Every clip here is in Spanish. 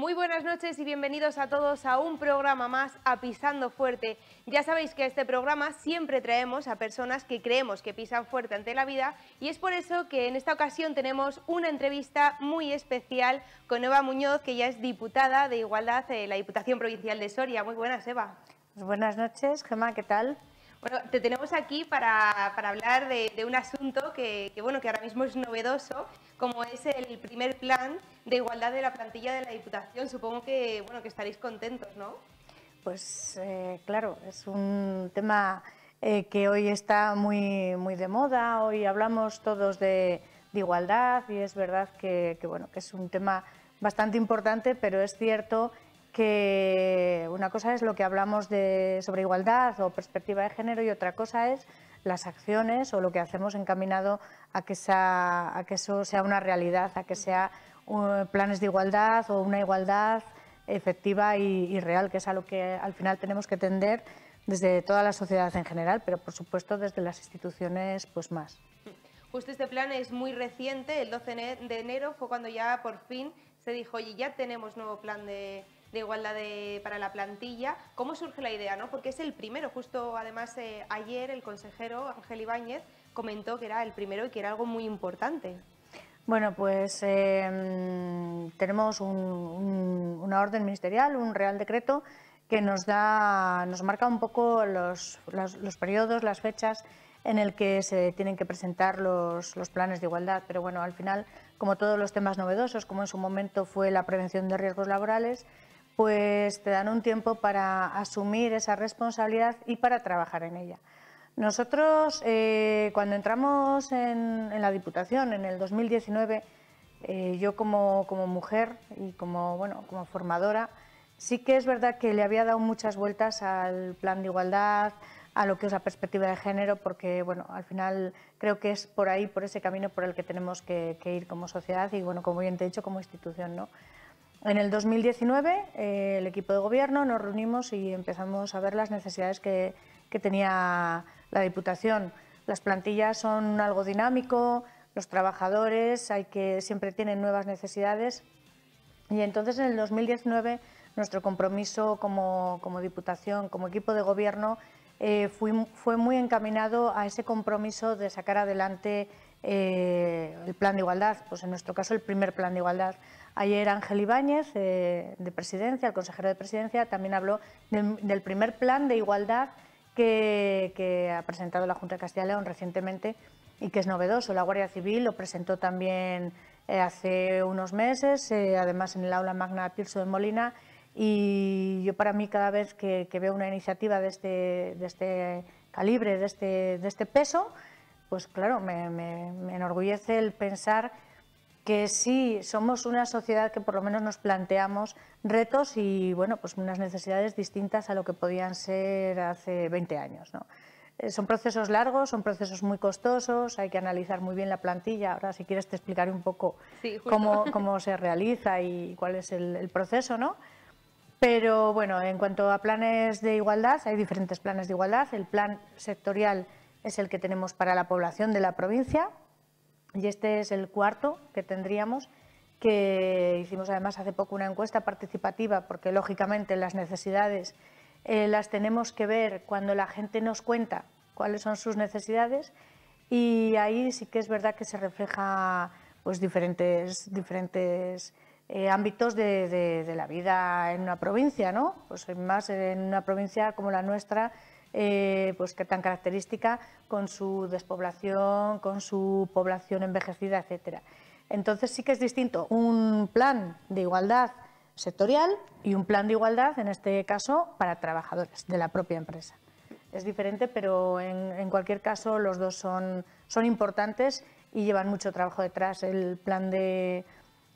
Muy buenas noches y bienvenidos a todos a un programa más a Pisando Fuerte. Ya sabéis que este programa siempre traemos a personas que creemos que pisan fuerte ante la vida y es por eso que en esta ocasión tenemos una entrevista muy especial con Eva Muñoz, que ya es diputada de Igualdad en eh, la Diputación Provincial de Soria. Muy buenas, Eva. Buenas noches, Gemma, ¿qué tal? Bueno, te tenemos aquí para, hablar de, un asunto que, bueno, que ahora mismo es novedoso, como es el primer plan de igualdad de la plantilla de la Diputación. Supongo que, bueno, que estaréis contentos, ¿no? Pues eh, claro, es un tema eh, que hoy está muy, muy de moda, hoy hablamos todos de, igualdad y es verdad que, que, bueno, que es un tema bastante importante, pero es cierto que una cosa es lo que hablamos de, sobre igualdad o perspectiva de género y otra cosa es las acciones o lo que hacemos encaminado a que, sea, a que eso sea una realidad, a que sea uh, planes de igualdad o una igualdad efectiva y, real, que es a lo que al final tenemos que tender desde toda la sociedad en general, pero por supuesto desde las instituciones pues más. Justo este plan es muy reciente, el 12 de enero fue cuando ya por fin se dijo, oye, ya tenemos nuevo plan de, de igualdad para la plantilla. ¿Cómo surge la idea? Porque es el primero, justo además eh, ayer el consejero Ángel Ibáñez comentó que era el primero y que era algo muy importante. Bueno, pues eh, tenemos una orden ministerial, un real decreto que nos da, nos marca un poco los, periodos, las fechas en el que se tienen que presentar los, planes de igualdad. Pero bueno, al final, como todos los temas novedosos, como en su momento fue la prevención de riesgos laborales, pues te dan un tiempo para asumir esa responsabilidad y para trabajar en ella. Nosotros, eh, cuando entramos en, la Diputación en el 2019, eh, yo como, mujer y como, formadora, sí que es verdad que le había dado muchas vueltas al plan de igualdad, a lo que es la perspectiva de género, porque al final creo que es por ahí, por ese camino por el que tenemos que, ir como sociedad y como bien te he dicho, como institución. En el 2019 eh, el equipo de gobierno nos reunimos y empezamos a ver las necesidades que, tenía la Diputación. Las plantillas son algo dinámico, los trabajadores hay que, siempre tienen nuevas necesidades y entonces en el 2019 nuestro compromiso como, Diputación, como equipo de gobierno, eh, fue muy encaminado a ese compromiso de sacar adelante eh, el plan de igualdad, pues en nuestro caso el primer plan de igualdad. Ayer Ángel Ibáñez, eh, de Presidencia, el consejero de Presidencia, también habló del primer plan de igualdad que, ha presentado la Junta de Castilla y León recientemente y que es novedoso. La Guardia Civil lo presentó también eh, hace unos meses, eh, además en el aula magna Pilso de Molina. Y yo para mí cada vez que, veo una iniciativa de este, este calibre, este, de este, peso, pues claro, me enorgullece el pensar que sí somos una sociedad que por lo menos nos planteamos retos y bueno, pues unas necesidades distintas a lo que podían ser hace 20 años. Eh, son procesos largos, son procesos muy costosos, hay que analizar muy bien la plantilla. Ahora, si quieres, te explicaré un poco cómo, se realiza y cuál es el, proceso, ¿no? Pero bueno, en cuanto a planes de igualdad, hay diferentes planes de igualdad. El plan sectorial es el que tenemos para la población de la provincia, y este es el cuarto que tendríamos, que hicimos además hace poco una encuesta participativa, porque lógicamente las necesidades eh, las tenemos que ver cuando la gente nos cuenta cuáles son sus necesidades y ahí sí que es verdad que se refleja pues diferentes, diferentes eh, ámbitos de, la vida en una provincia, ¿no? Pues más en una provincia como la nuestra eh, pues que tan característica con su despoblación, con su población envejecida, etcétera. Entonces sí que es distinto un plan de igualdad sectorial y un plan de igualdad, en este caso, para trabajadores de la propia empresa. Es diferente, pero en, cualquier caso los dos son, son importantes y llevan mucho trabajo detrás. El plan de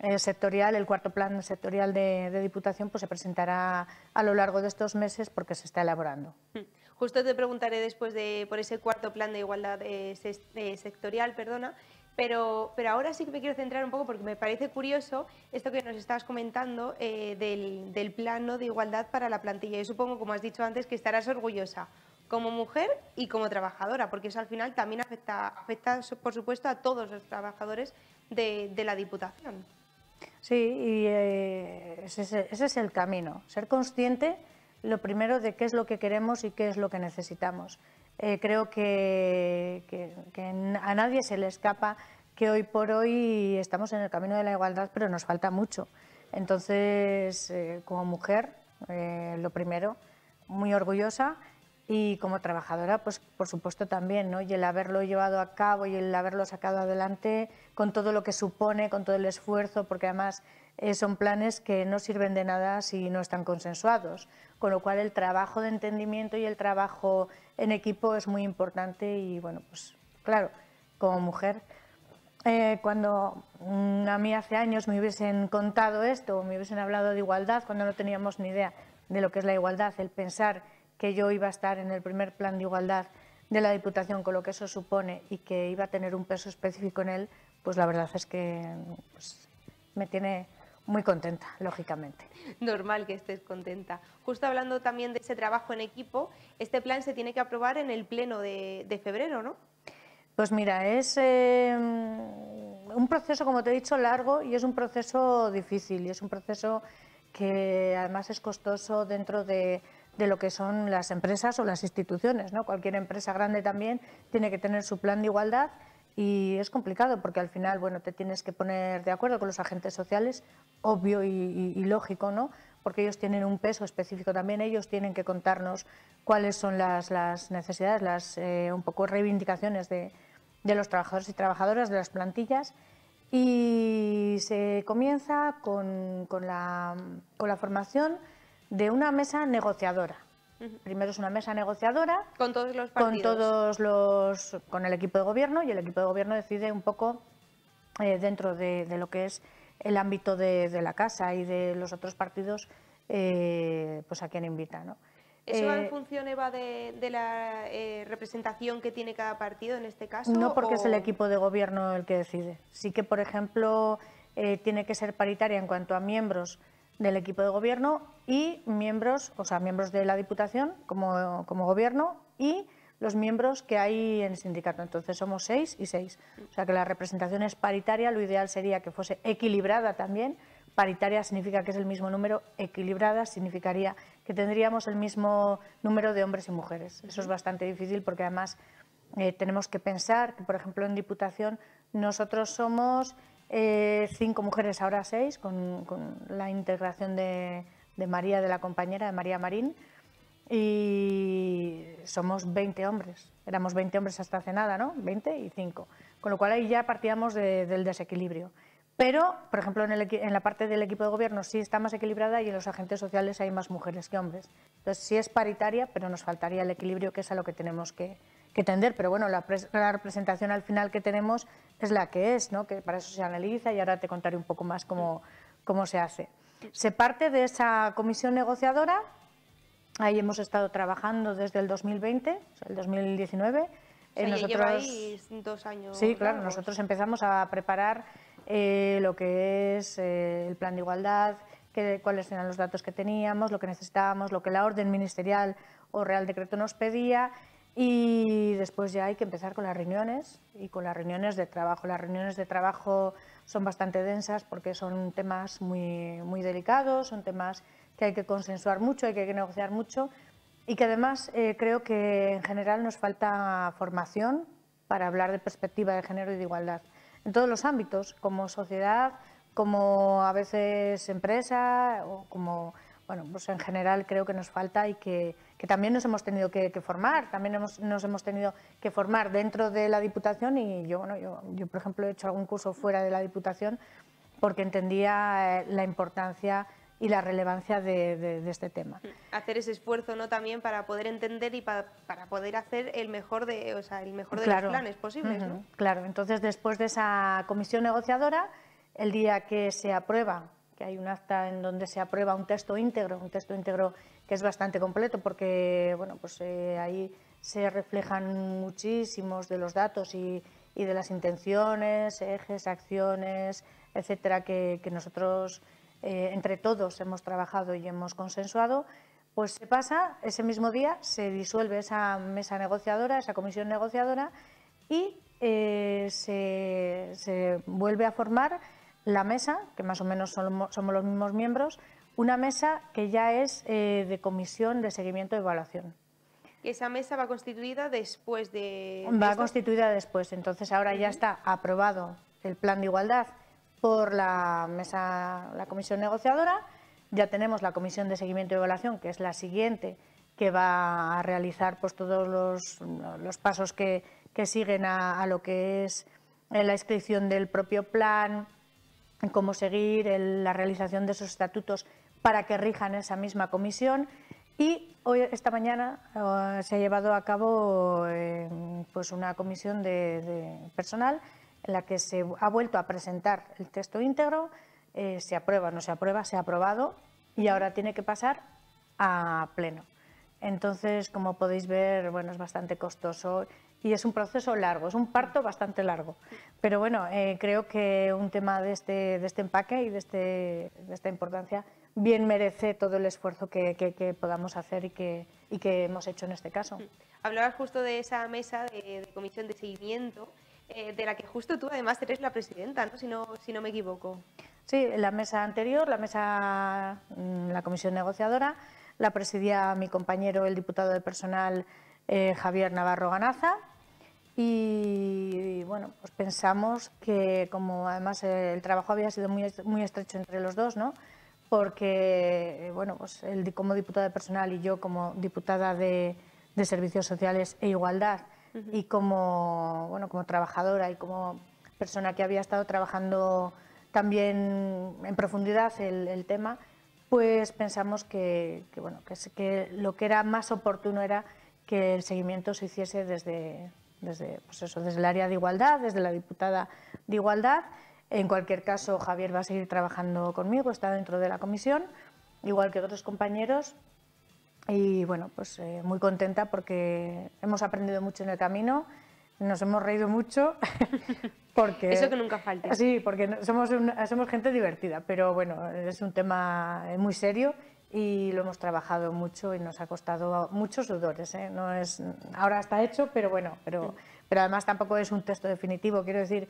eh, sectorial, el cuarto plan sectorial de, Diputación, pues se presentará a lo largo de estos meses porque se está elaborando. Mm. Justo te preguntaré después de, por ese cuarto plan de igualdad eh, eh, sectorial, perdona, pero, pero, ahora sí que me quiero centrar un poco porque me parece curioso esto que nos estabas comentando eh, del, plano de igualdad para la plantilla. Y supongo, como has dicho antes, que estarás orgullosa como mujer y como trabajadora, porque eso al final también afecta, afecta por supuesto, a todos los trabajadores de, la Diputación. Sí, y ese, es el camino, ser consciente lo primero de qué es lo que queremos y qué es lo que necesitamos. Eh, creo que, a nadie se le escapa que hoy por hoy estamos en el camino de la igualdad, pero nos falta mucho. Entonces, eh, como mujer, eh, lo primero, muy orgullosa y como trabajadora, pues por supuesto también, ¿no? Y el haberlo llevado a cabo y el haberlo sacado adelante con todo lo que supone, con todo el esfuerzo, porque además son planes que no sirven de nada si no están consensuados con lo cual el trabajo de entendimiento y el trabajo en equipo es muy importante y bueno, pues claro, como mujer, eh, cuando mm, a mí hace años me hubiesen contado esto, me hubiesen hablado de igualdad, cuando no teníamos ni idea de lo que es la igualdad, el pensar que yo iba a estar en el primer plan de igualdad de la Diputación, con lo que eso supone y que iba a tener un peso específico en él, pues la verdad es que pues, me tiene muy contenta, lógicamente. Normal que estés contenta. Justo hablando también de ese trabajo en equipo, este plan se tiene que aprobar en el pleno de, febrero, ¿no? Pues mira, es em, un proceso, como te he dicho, largo y es un proceso difícil y es un proceso que además es costoso dentro de, de lo que son las empresas o las instituciones. ¿no? Cualquier empresa grande también tiene que tener su plan de igualdad y es complicado porque al final bueno, te tienes que poner de acuerdo con los agentes sociales obvio y, lógico, ¿no? porque ellos tienen un peso específico también, ellos tienen que contarnos cuáles son las, necesidades, las eh, un poco reivindicaciones de, los trabajadores y trabajadoras, de las plantillas, y se comienza con, la, formación de una mesa negociadora. Primero es una mesa negociadora con todos los con todos los con el equipo de gobierno y el equipo de gobierno decide un poco eh, dentro de, de, lo que es el ámbito de, la casa y de los otros partidos, eh, pues a quien invita. ¿no? ¿Eso va en eh, función, Eva, de, la eh, representación que tiene cada partido en este caso? No, porque es el equipo de gobierno el que decide. Sí que, por ejemplo, tiene que ser paritaria en cuanto a miembros del equipo de gobierno y miembros, o sea, miembros de la Diputación como, como gobierno y los miembros que hay en el sindicato. Entonces somos seis y seis. O sea que la representación es paritaria, lo ideal sería que fuese equilibrada también. Paritaria significa que es el mismo número, equilibrada significaría que tendríamos el mismo número de hombres y mujeres. Eso es bastante difícil porque además eh, tenemos que pensar que, por ejemplo, en Diputación nosotros somos eh, cinco mujeres, ahora seis, con, la integración de, de María, de la compañera, de María Marín y somos 20 hombres. Éramos 20 hombres hasta hace nada, ¿no? 20 y 5. Con lo cual ahí ya partíamos del desequilibrio. Pero, por ejemplo, en, la parte del equipo de gobierno sí está más equilibrada y en los agentes sociales hay más mujeres que hombres. Entonces sí es paritaria, pero nos faltaría el equilibrio que es a lo que tenemos que, tender. Pero bueno, la, la, representación al final que tenemos es la que es, ¿no? que para eso se analiza y ahora te contaré un poco más cómo, cómo se hace. Se parte de esa comisión negociadora Ahí hemos estado trabajando desde el 2020, el 2019. Eh, o dos años. Sí, claro, nosotros empezamos a preparar eh, lo que es eh, el plan de igualdad, que, cuáles eran los datos que teníamos, lo que necesitábamos, lo que la orden ministerial o Real Decreto nos pedía. Y después ya hay que empezar con las reuniones y con las reuniones de trabajo. Las reuniones de trabajo son bastante densas porque son temas muy, muy delicados, son temas que hay que consensuar mucho, hay que negociar mucho y que además eh, creo que en general nos falta formación para hablar de perspectiva de género y de igualdad en todos los ámbitos, como sociedad, como a veces empresa o como bueno, pues en general creo que nos falta y que, también nos hemos tenido que, formar, también nos hemos tenido que formar dentro de la Diputación y yo, yo, yo, por ejemplo, he hecho algún curso fuera de la Diputación porque entendía eh, la importancia y la relevancia de, este tema. Mm. Hacer ese esfuerzo ¿no? también para poder entender y para poder hacer el mejor de, o sea, el mejor de los planes posibles. Claro, entonces después de esa comisión negociadora, el día que se aprueba, que hay un acta en donde se aprueba un texto íntegro, un texto íntegro que es bastante completo porque bueno, pues, eh, ahí se reflejan muchísimos de los datos y, de las intenciones, ejes, acciones, etcétera, que, que nosotros eh, entre todos hemos trabajado y hemos consensuado, pues se pasa, ese mismo día se disuelve esa mesa negociadora, esa comisión negociadora y eh, se, vuelve a formar la mesa, que más o menos somos, los mismos miembros, una mesa que ya es eh, de comisión de seguimiento y evaluación. ¿Y esa mesa va constituida después de...? Va constituida después, entonces ahora ya está aprobado el plan de igualdad por la mesa, la comisión negociadora. Ya tenemos la comisión de seguimiento y evaluación, que es la siguiente, que va a realizar pues, todos los, pasos que, siguen a, lo que es eh, la inscripción del propio plan, cómo seguir la realización de esos estatutos para que rijan esa misma comisión. Y hoy, esta mañana eh, se ha llevado a cabo eh, pues una comisión de personal en la que se ha vuelto a presentar el texto íntegro, eh, se aprueba, no se aprueba, se ha aprobado y ahora tiene que pasar a pleno. Entonces, como podéis ver, bueno, es bastante costoso y es un proceso largo, es un parto bastante largo. Pero bueno, eh, creo que un tema de este, este empaque y este, de, esta importancia bien merece todo el esfuerzo que, podamos hacer y que, que hemos hecho en este caso. Hablabas justo de esa mesa de comisión de seguimiento eh, de la que justo tú además eres la presidenta, ¿no? Si, no, si no me equivoco. Sí, la mesa anterior, la mesa, mm, la comisión negociadora, la presidía mi compañero, el diputado de personal eh, Javier Navarro Ganaza. Y, bueno, pues pensamos que como además el trabajo había sido muy, muy estrecho entre los dos, ¿no? Porque, eh, bueno, pues él como diputado de personal y yo como diputada de, de Servicios Sociales e Igualdad, y como, bueno, como trabajadora y como persona que había estado trabajando también en profundidad el, tema, pues pensamos que, bueno, lo que era más oportuno era que el seguimiento se hiciese desde, desde, pues eso, desde el área de igualdad, desde la diputada de igualdad. En cualquier caso, Javier va a seguir trabajando conmigo, está dentro de la comisión, igual que otros compañeros, y bueno, pues eh, muy contenta porque hemos aprendido mucho en el camino, nos hemos reído mucho. porque Eso que nunca falta. Sí, porque somos, gente divertida, pero bueno, es un tema eh, muy serio y lo hemos trabajado mucho y nos ha costado muchos sudores. ¿eh? No es, ahora está hecho, pero bueno, pero, pero además tampoco es un texto definitivo, quiero decir,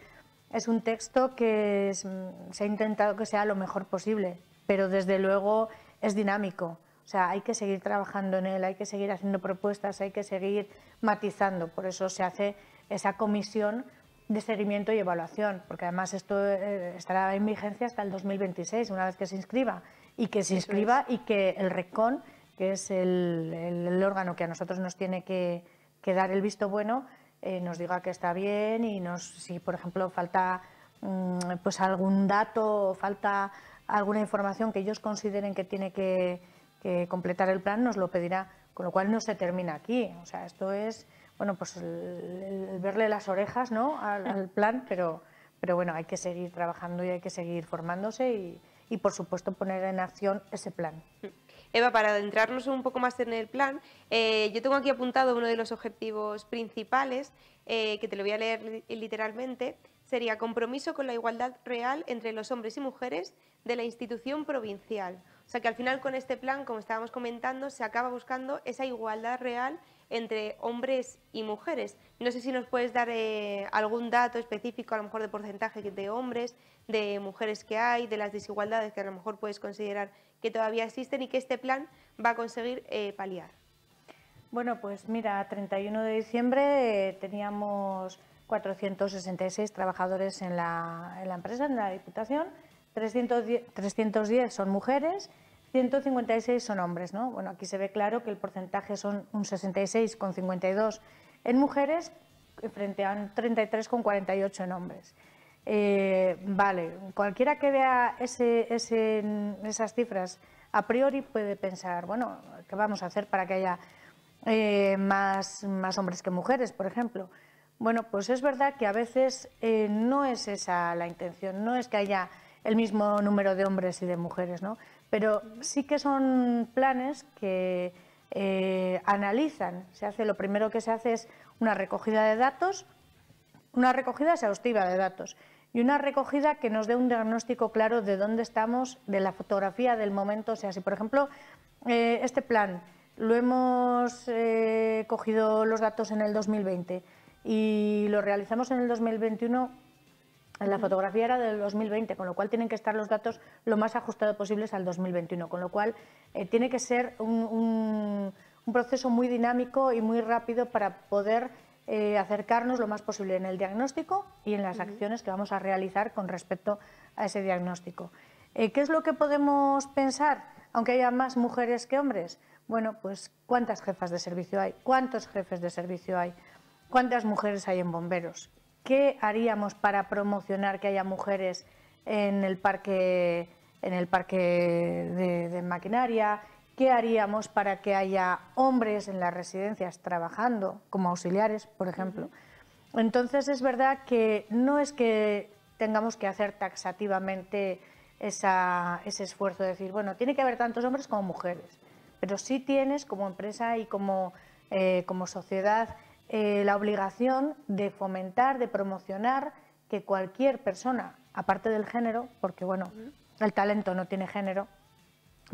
es un texto que mm, se ha intentado que sea lo mejor posible, pero desde luego es dinámico o sea, hay que seguir trabajando en él, hay que seguir haciendo propuestas, hay que seguir matizando. Por eso se hace esa comisión de seguimiento y evaluación, porque además esto eh, estará en vigencia hasta el 2026, una vez que se inscriba, y que se inscriba y que el RECON, que es el, órgano que a nosotros nos tiene que, dar el visto bueno, eh, nos diga que está bien y nos, si, por ejemplo, falta mm, pues algún dato o falta alguna información que ellos consideren que tiene que, que completar el plan nos lo pedirá, con lo cual no se termina aquí. O sea, esto es, bueno, pues verle las orejas ¿no? al, plan, pero, pero bueno, hay que seguir trabajando y hay que seguir formándose y, por supuesto poner en acción ese plan. Eva, para adentrarnos un poco más en el plan, eh, yo tengo aquí apuntado uno de los objetivos principales, eh, que te lo voy a leer literalmente, sería compromiso con la igualdad real entre los hombres y mujeres de la institución provincial. O sea que al final con este plan, como estábamos comentando, se acaba buscando esa igualdad real entre hombres y mujeres. No sé si nos puedes dar eh, algún dato específico, a lo mejor de porcentaje de hombres, de mujeres que hay, de las desigualdades que a lo mejor puedes considerar que todavía existen y que este plan va a conseguir eh, paliar. Bueno, pues mira, 31 de diciembre eh, teníamos 466 trabajadores en la empresa, en la Diputación, 310, 310 son mujeres, 156 son hombres. ¿no? Bueno, aquí se ve claro que el porcentaje son un 66,52 en mujeres eh, frente a un 33,48 en hombres. Eh, vale, cualquiera que vea esas cifras a priori puede pensar, bueno, ¿qué vamos a hacer para que haya eh, más, hombres que mujeres, por ejemplo? Bueno, pues es verdad que a veces no es esa la intención, no es que haya el mismo número de hombres y de mujeres, ¿no? Pero sí que son planes que eh, analizan, se hace, lo primero que se hace es una recogida de datos, una recogida exhaustiva de datos y una recogida que nos dé un diagnóstico claro de dónde estamos, de la fotografía del momento, o sea, si por ejemplo eh, este plan lo hemos eh, cogido los datos en el 2020 y lo realizamos en el 2021, la fotografía era del 2020, con lo cual tienen que estar los datos lo más ajustados posibles al 2021, con lo cual eh, tiene que ser un, proceso muy dinámico y muy rápido para poder eh, acercarnos lo más posible en el diagnóstico y en las acciones que vamos a realizar con respecto a ese diagnóstico. Eh, ¿Qué es lo que podemos pensar, aunque haya más mujeres que hombres? Bueno, pues cuántas jefas de servicio hay, cuántos jefes de servicio hay, cuántas mujeres hay en bomberos, ¿Qué haríamos para promocionar que haya mujeres en el parque, en el parque de, maquinaria? ¿Qué haríamos para que haya hombres en las residencias trabajando como auxiliares, por ejemplo? Entonces es verdad que no es que tengamos que hacer taxativamente ese esfuerzo de decir, bueno, tiene que haber tantos hombres como mujeres, pero sí tienes como empresa y como, eh, como sociedad eh, la obligación de fomentar, de promocionar que cualquier persona, aparte del género, porque bueno, el talento no tiene género,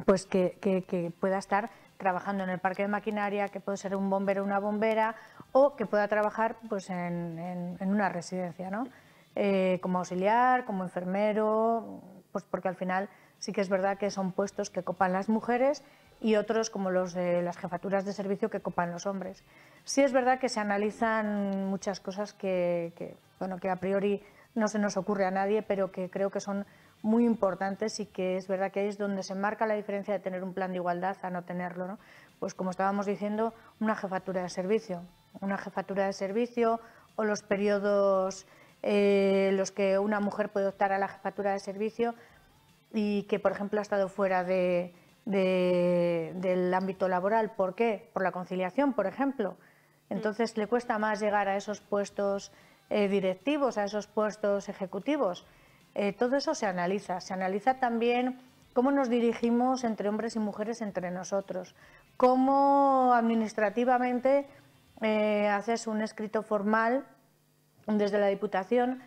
pues que, pueda estar trabajando en el parque de maquinaria, que puede ser un bombero, o una bombera, o que pueda trabajar pues, en, una residencia, ¿no? Eh, como auxiliar, como enfermero, pues porque al final sí que es verdad que son puestos que copan las mujeres y otros como los de las jefaturas de servicio que copan los hombres. Sí es verdad que se analizan muchas cosas que, bueno, que a priori no se nos ocurre a nadie, pero que creo que son muy importantes y que es verdad que ahí es donde se marca la diferencia de tener un plan de igualdad a no tenerlo. ¿no? Pues como estábamos diciendo, una jefatura de servicio. Una jefatura de servicio o los periodos en eh, los que una mujer puede optar a la jefatura de servicio y que, por ejemplo, ha estado fuera de, del ámbito laboral. ¿Por qué? Por la conciliación, por ejemplo. Mm. Entonces le cuesta más llegar a esos puestos eh, directivos, a esos puestos ejecutivos. Eh, todo eso se analiza. Se analiza también cómo nos dirigimos entre hombres y mujeres entre nosotros, cómo administrativamente eh, haces un escrito formal desde la Diputación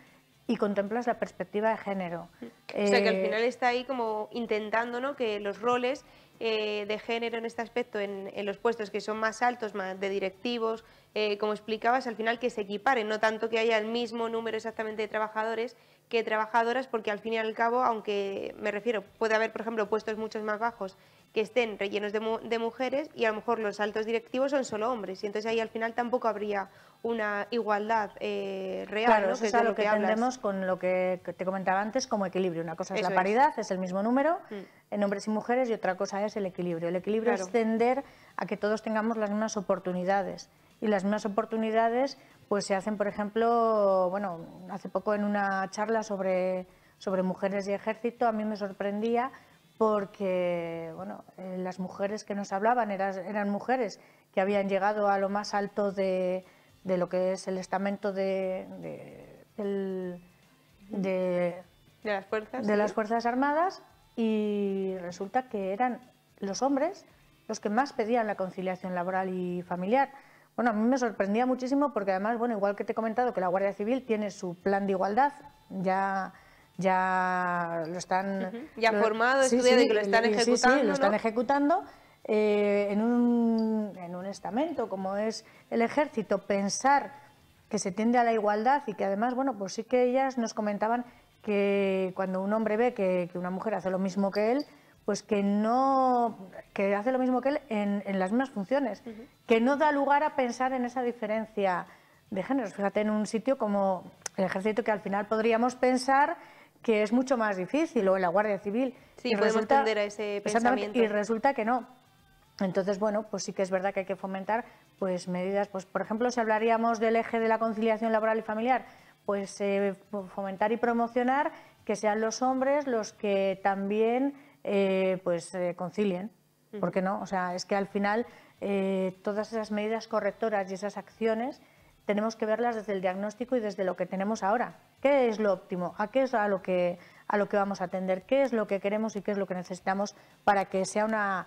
y contemplas la perspectiva de género. O sea, que al eh, final está ahí como intentando ¿no? que los roles eh, de género en este aspecto, en, los puestos que son más altos, más de directivos, eh, como explicabas, al final que se equiparen, no tanto que haya el mismo número exactamente de trabajadores que trabajadoras, porque al fin y al cabo, aunque me refiero, puede haber, por ejemplo, puestos muchos más bajos que estén rellenos de, mujeres y a lo mejor los altos directivos son solo hombres. Y entonces ahí al final tampoco habría una igualdad eh, real. eso es lo que, entendemos con lo que te comentaba antes como equilibrio. Una cosa es la paridad, es. el mismo número mm. en hombres y mujeres y otra cosa es el equilibrio. El equilibrio es tender a que todos tengamos las mismas oportunidades. Y las mismas oportunidades pues se hacen, por ejemplo, bueno, hace poco en una charla sobre, sobre mujeres y ejército a mí me sorprendía porque bueno, eh, las mujeres que nos hablaban eran, eran mujeres que habían llegado a lo más alto de, lo que es el estamento de, de, las, fuerzas, de las Fuerzas Armadas y resulta que eran los hombres los que más pedían la conciliación laboral y familiar. Bueno, a mí me sorprendía muchísimo porque además, bueno, igual que te he comentado que la Guardia Civil tiene su plan de igualdad ya ya lo están... Ya formado, estudiado y que lo están ejecutando. Sí, lo están ejecutando eh, en, un, en un estamento como es el ejército, pensar que se tiende a la igualdad y que además, bueno, pues sí que ellas nos comentaban que cuando un hombre ve que, una mujer hace lo mismo que él, pues que no que hace lo mismo que él en, las mismas funciones, que no da lugar a pensar en esa diferencia de géneros. Fíjate en un sitio como el ejército que al final podríamos pensar que es mucho más difícil, o en la Guardia Civil. y resulta, a ese pensamiento. Y resulta que no. Entonces, bueno, pues sí que es verdad que hay que fomentar pues medidas, pues por ejemplo, si hablaríamos del eje de la conciliación laboral y familiar, pues eh, fomentar y promocionar que sean los hombres los que también eh, pues eh, concilien. ¿Por qué no? O sea, es que al final todas esas medidas correctoras y esas acciones tenemos que verlas desde el diagnóstico y desde lo que tenemos ahora. ¿Qué es lo óptimo? ¿A qué es a lo que, a lo que vamos a atender? ¿Qué es lo que queremos y qué es lo que necesitamos para que sea una,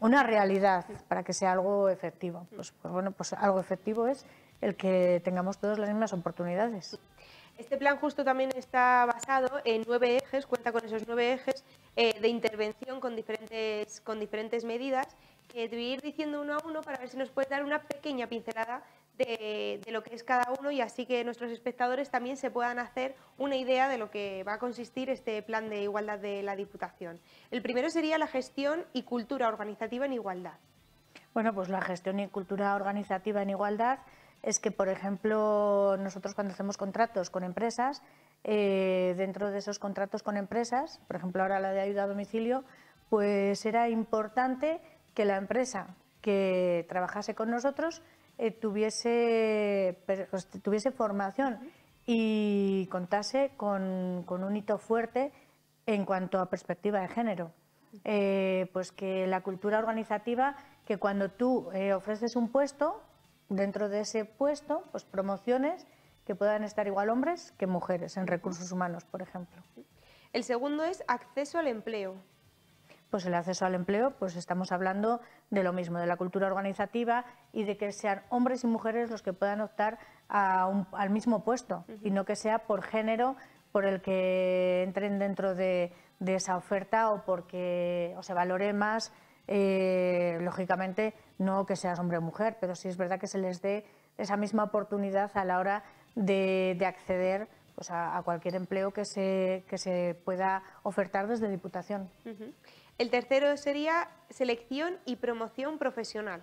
una realidad, para que sea algo efectivo? Pues, pues bueno, pues algo efectivo es el que tengamos todas las mismas oportunidades. Este plan justo también está basado en nueve ejes, cuenta con esos nueve ejes eh, de intervención con diferentes, con diferentes medidas. que ir diciendo uno a uno para ver si nos puede dar una pequeña pincelada de, lo que es cada uno y así que nuestros espectadores también se puedan hacer una idea de lo que va a consistir este plan de igualdad de la Diputación. El primero sería la gestión y cultura organizativa en igualdad. Bueno, pues la gestión y cultura organizativa en igualdad es que, por ejemplo, nosotros cuando hacemos contratos con empresas, eh, dentro de esos contratos con empresas, por ejemplo ahora la de ayuda a domicilio, pues era importante que la empresa que trabajase con nosotros eh, tuviese, tuviese formación y contase con, un hito fuerte en cuanto a perspectiva de género. Eh, pues que la cultura organizativa, que cuando tú eh, ofreces un puesto, dentro de ese puesto, pues promociones que puedan estar igual hombres que mujeres en recursos humanos, por ejemplo. El segundo es acceso al empleo pues el acceso al empleo, pues estamos hablando de lo mismo, de la cultura organizativa y de que sean hombres y mujeres los que puedan optar al mismo puesto y no que sea por género por el que entren dentro de, esa oferta o porque o se valore más, eh, lógicamente, no que seas hombre o mujer, pero sí es verdad que se les dé esa misma oportunidad a la hora de, acceder pues, a, cualquier empleo que se, se pueda ofertar desde Diputación. El tercero sería selección y promoción profesional.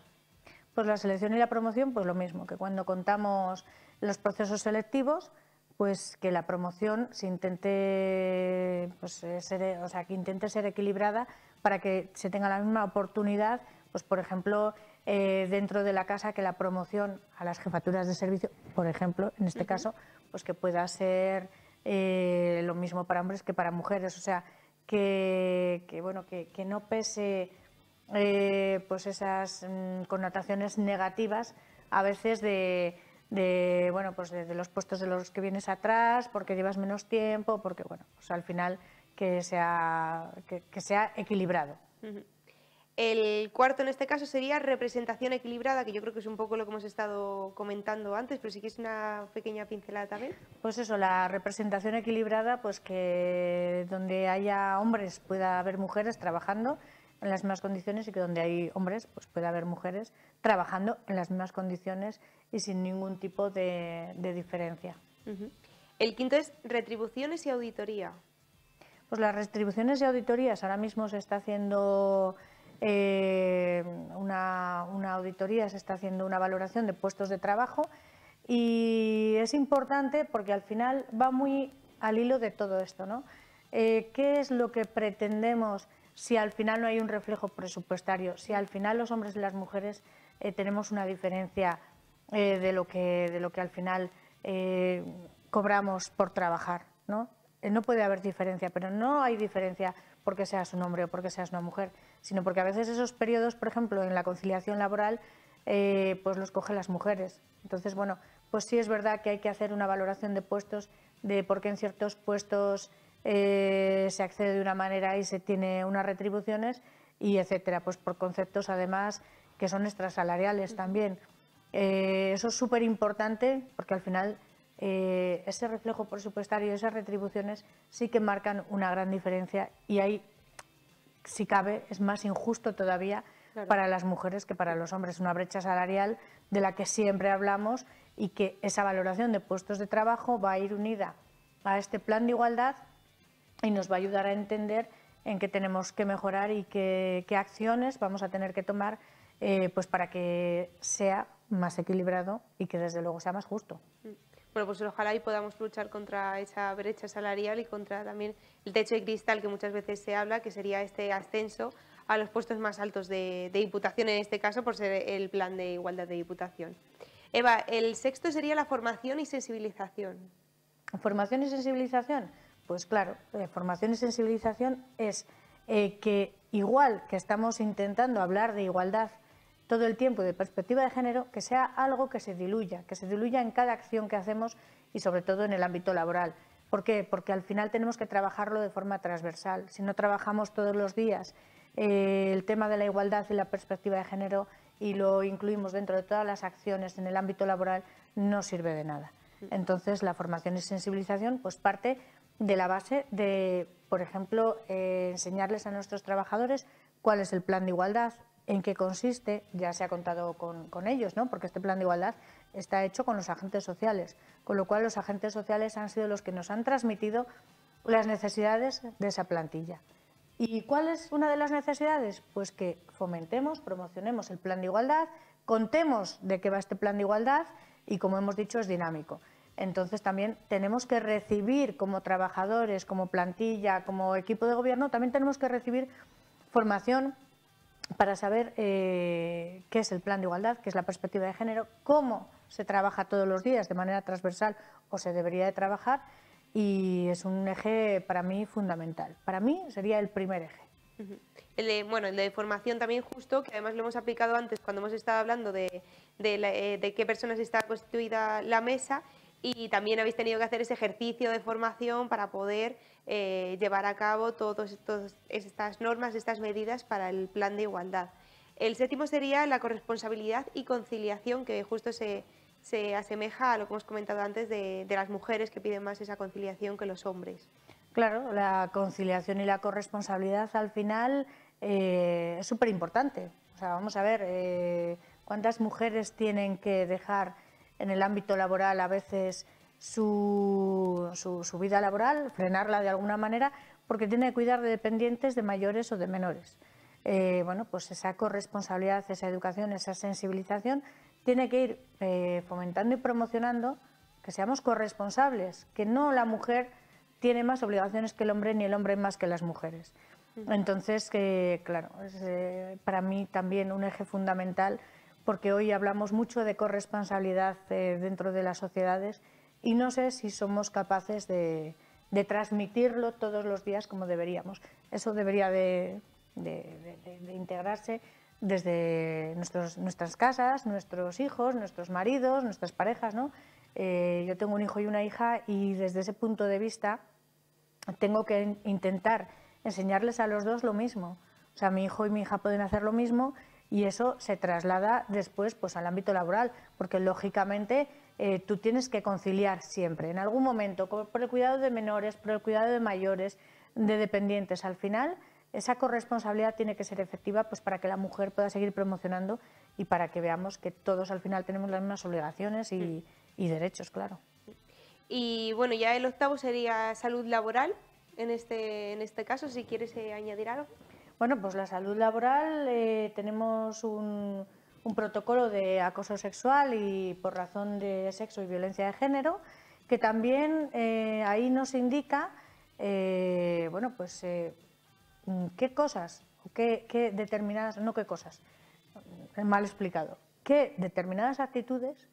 Pues la selección y la promoción, pues lo mismo, que cuando contamos los procesos selectivos, pues que la promoción se intente, pues, eh, ser, o sea, que intente ser equilibrada para que se tenga la misma oportunidad, pues por ejemplo, eh, dentro de la casa, que la promoción a las jefaturas de servicio, por ejemplo, en este caso, pues que pueda ser eh, lo mismo para hombres que para mujeres. O sea, que, bueno, que, no pese eh, pues esas mm, connotaciones negativas a veces de, bueno, pues de, los puestos de los que vienes atrás, porque llevas menos tiempo, porque bueno, pues al final que sea, que, sea equilibrado. El cuarto en este caso sería representación equilibrada, que yo creo que es un poco lo que hemos estado comentando antes, pero sí que es una pequeña pincelada también. Pues eso, la representación equilibrada, pues que donde haya hombres pueda haber mujeres trabajando en las mismas condiciones y que donde hay hombres pues pueda haber mujeres trabajando en las mismas condiciones y sin ningún tipo de, diferencia. El quinto es retribuciones y auditoría. Pues las retribuciones y auditorías ahora mismo se está haciendo eh, una, auditoría, se está haciendo una valoración de puestos de trabajo y es importante porque al final va muy al hilo de todo esto, ¿no? Eh, ¿Qué es lo que pretendemos si al final no hay un reflejo presupuestario? Si al final los hombres y las mujeres eh, tenemos una diferencia de, lo que, al final cobramos por trabajar, ¿no? No puede haber diferencia, pero no hay diferencia porque seas un hombre o porque seas una mujer sino porque a veces esos periodos, por ejemplo, en la conciliación laboral, eh, pues los cogen las mujeres. Entonces, bueno, pues sí es verdad que hay que hacer una valoración de puestos, de por qué en ciertos puestos eh, se accede de una manera y se tiene unas retribuciones y etcétera, pues por conceptos además que son extrasalariales también. Eh, eso es súper importante porque al final ese reflejo presupuestario, y esas retribuciones sí que marcan una gran diferencia y hay si cabe, es más injusto todavía para las mujeres que para los hombres. Una brecha salarial de la que siempre hablamos y que esa valoración de puestos de trabajo va a ir unida a este plan de igualdad y nos va a ayudar a entender en qué tenemos que mejorar y qué, acciones vamos a tener que tomar eh, pues para que sea más equilibrado y que desde luego sea más justo. Mm bueno, pues ojalá y podamos luchar contra esa brecha salarial y contra también el techo de cristal que muchas veces se habla, que sería este ascenso a los puestos más altos de, imputación, en este caso por ser el plan de igualdad de diputación. Eva, el sexto sería la formación y sensibilización. ¿Formación y sensibilización? Pues claro, eh, formación y sensibilización es eh, que igual que estamos intentando hablar de igualdad todo el tiempo de perspectiva de género, que sea algo que se diluya, que se diluya en cada acción que hacemos y sobre todo en el ámbito laboral. ¿Por qué? Porque al final tenemos que trabajarlo de forma transversal. Si no trabajamos todos los días eh, el tema de la igualdad y la perspectiva de género y lo incluimos dentro de todas las acciones en el ámbito laboral, no sirve de nada. Entonces, la formación y sensibilización pues parte de la base de, por ejemplo, eh, enseñarles a nuestros trabajadores cuál es el plan de igualdad, en qué consiste, ya se ha contado con, ellos, ¿no? porque este plan de igualdad está hecho con los agentes sociales, con lo cual los agentes sociales han sido los que nos han transmitido las necesidades de esa plantilla. ¿Y cuál es una de las necesidades? Pues que fomentemos, promocionemos el plan de igualdad, contemos de qué va este plan de igualdad y, como hemos dicho, es dinámico. Entonces también tenemos que recibir como trabajadores, como plantilla, como equipo de gobierno, también tenemos que recibir formación para saber eh, qué es el plan de igualdad, qué es la perspectiva de género, cómo se trabaja todos los días de manera transversal o se debería de trabajar y es un eje para mí fundamental. Para mí sería el primer eje. El de, bueno, el de formación también justo, que además lo hemos aplicado antes cuando hemos estado hablando de, de eh, qué personas está constituida la mesa y también habéis tenido que hacer ese ejercicio de formación para poder eh, llevar a cabo todas estas normas, estas medidas para el plan de igualdad. El séptimo sería la corresponsabilidad y conciliación, que justo se, asemeja a lo que hemos comentado antes de, las mujeres que piden más esa conciliación que los hombres. Claro, la conciliación y la corresponsabilidad al final eh, es súper importante. sea, vamos a ver, eh, ¿cuántas mujeres tienen que dejar en el ámbito laboral a veces su, vida laboral, frenarla de alguna manera, porque tiene que cuidar de dependientes, de mayores o de menores. Eh, bueno, pues esa corresponsabilidad, esa educación, esa sensibilización, tiene que ir eh, fomentando y promocionando que seamos corresponsables, que no la mujer tiene más obligaciones que el hombre ni el hombre más que las mujeres. Entonces, que, claro, es eh, para mí también un eje fundamental porque hoy hablamos mucho de corresponsabilidad eh, dentro de las sociedades y no sé si somos capaces de, transmitirlo todos los días como deberíamos. Eso debería de, integrarse desde nuestros, nuestras casas, nuestros hijos, nuestros maridos, nuestras parejas. Eh, yo tengo un hijo y una hija y desde ese punto de vista tengo que intentar enseñarles a los dos lo mismo. O sea, mi hijo y mi hija pueden hacer lo mismo y eso se traslada después pues, al ámbito laboral, porque lógicamente eh, tú tienes que conciliar siempre, en algún momento, por el cuidado de menores, por el cuidado de mayores, de dependientes. Al final, esa corresponsabilidad tiene que ser efectiva pues, para que la mujer pueda seguir promocionando y para que veamos que todos al final tenemos las mismas obligaciones y, mm. derechos, claro. Y bueno, ya el octavo sería salud laboral, en este, en este caso, si quieres eh, añadir algo. Bueno, pues la salud laboral eh, tenemos un, protocolo de acoso sexual y por razón de sexo y violencia de género, que también eh, ahí nos indica, eh, bueno, pues qué cosas, qué, determinadas, no qué cosas, mal explicado, qué determinadas actitudes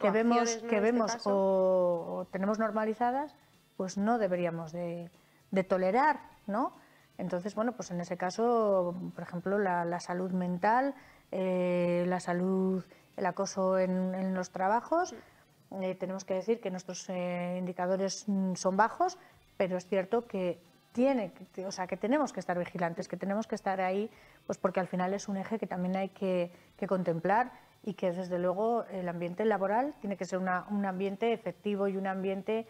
que vemos, que este vemos o, tenemos normalizadas, pues no deberíamos de tolerar, ¿no? Entonces, bueno, pues en ese caso, por ejemplo, la, salud mental, eh, la salud, el acoso en, los trabajos, eh, tenemos que decir que nuestros eh, indicadores mm, son bajos, pero es cierto que tiene, o sea, que tenemos que estar vigilantes, que tenemos que estar ahí, pues porque al final es un eje que también hay que, contemplar y que desde luego el ambiente laboral tiene que ser un ambiente efectivo y un ambiente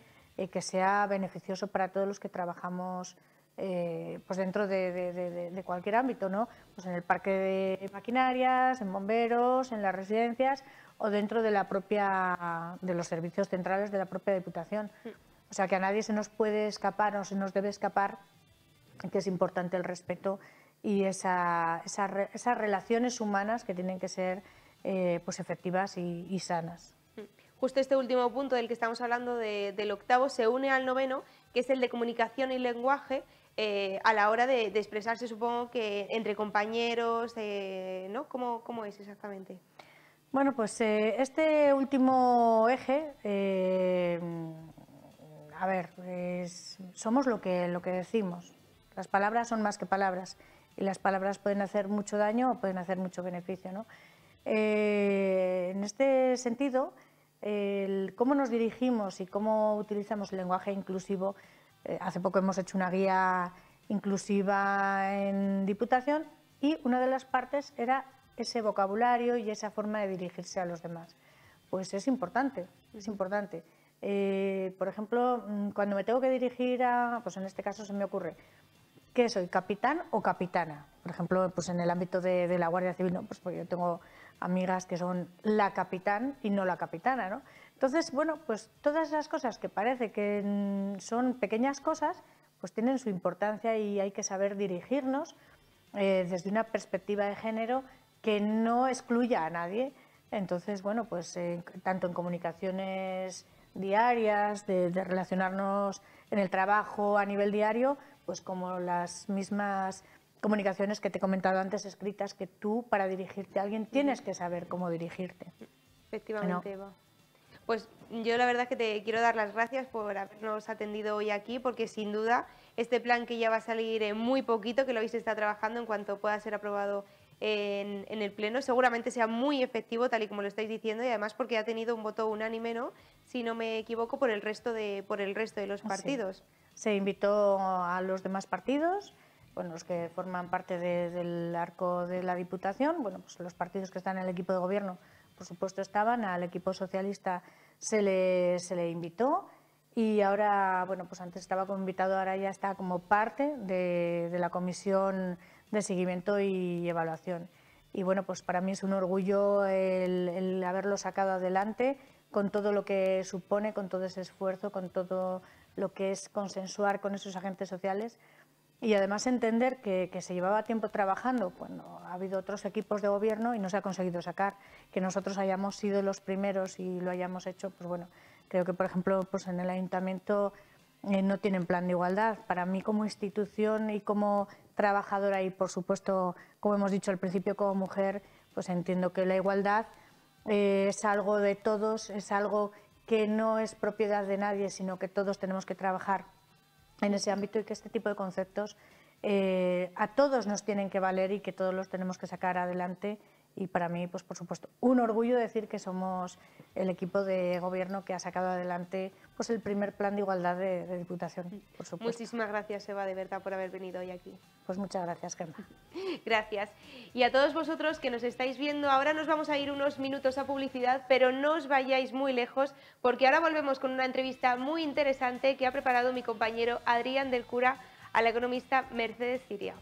que sea beneficioso para todos los que trabajamos eh, pues dentro de, cualquier ámbito, ¿no? Pues en el parque de maquinarias, en bomberos, en las residencias o dentro de la propia de los servicios centrales de la propia Diputación. Mm. O sea que a nadie se nos puede escapar o se nos debe escapar que es importante el respeto y esa, esas relaciones humanas que tienen que ser eh, pues efectivas y, y sanas. Mm. Justo este último punto del que estamos hablando del octavo se une al noveno, que es el de comunicación y lenguaje, eh, a la hora de, expresarse, supongo que entre compañeros, eh, ¿no? ¿Cómo, es exactamente? Bueno, pues eh, este último eje, a ver, somos lo que, lo que decimos. Las palabras son más que palabras y las palabras pueden hacer mucho daño o pueden hacer mucho beneficio. ¿no? en este sentido, cómo nos dirigimos y cómo utilizamos el lenguaje inclusivo eh, hace poco hemos hecho una guía inclusiva en Diputación y una de las partes era ese vocabulario y esa forma de dirigirse a los demás. Pues es importante, es importante. Eh, por ejemplo, mm, cuando me tengo que dirigir a, pues en este caso se me ocurre, ¿qué soy? ¿Capitán o capitana? Por ejemplo, pues en el ámbito de, la Guardia Civil, no, pues porque yo tengo amigas que son la capitán y no la capitana, ¿no? Entonces, bueno, pues todas las cosas que parece que son pequeñas cosas, pues tienen su importancia y hay que saber dirigirnos eh, desde una perspectiva de género que no excluya a nadie. Entonces, bueno, pues eh, tanto en comunicaciones diarias, de, relacionarnos en el trabajo a nivel diario, pues como las mismas comunicaciones que te he comentado antes escritas, que tú para dirigirte a alguien tienes que saber cómo dirigirte. Efectivamente, Eva. Pues yo la verdad que te quiero dar las gracias por habernos atendido hoy aquí, porque sin duda este plan que ya va a salir en muy poquito, que lo habéis estado trabajando en cuanto pueda ser aprobado en, el Pleno, seguramente sea muy efectivo, tal y como lo estáis diciendo, y además porque ha tenido un voto unánime, ¿no? si no me equivoco, por el resto de, por el resto de los partidos. Se invitó a los demás partidos. Bueno, los que forman parte del arco de la Diputación, bueno, pues los partidos que están en el equipo de gobierno por supuesto, estaban. Al equipo socialista se le, se le invitó y ahora, bueno, pues antes estaba como invitado, ahora ya está como parte de, la comisión de seguimiento y evaluación. Y bueno, pues para mí es un orgullo el haberlo sacado adelante con todo lo que supone, con todo ese esfuerzo, con todo lo que es consensuar con esos agentes sociales y además entender que, se llevaba tiempo trabajando cuando ha habido otros equipos de gobierno y no se ha conseguido sacar, que nosotros hayamos sido los primeros y lo hayamos hecho, pues bueno, creo que por ejemplo pues en el ayuntamiento eh, no tienen plan de igualdad. Para mí como institución y como trabajadora y por supuesto, como hemos dicho al principio, como mujer, pues entiendo que la igualdad eh, es algo de todos, es algo que no es propiedad de nadie, sino que todos tenemos que trabajar en ese ámbito y que este tipo de conceptos eh, a todos nos tienen que valer y que todos los tenemos que sacar adelante y para mí, pues por supuesto, un orgullo decir que somos el equipo de gobierno que ha sacado adelante pues el primer plan de igualdad de, Diputación, por Muchísimas gracias, Eva, de verdad, por haber venido hoy aquí. Pues muchas gracias, Gemma. gracias. Y a todos vosotros que nos estáis viendo, ahora nos vamos a ir unos minutos a publicidad, pero no os vayáis muy lejos, porque ahora volvemos con una entrevista muy interesante que ha preparado mi compañero Adrián del Cura a la economista Mercedes Ciria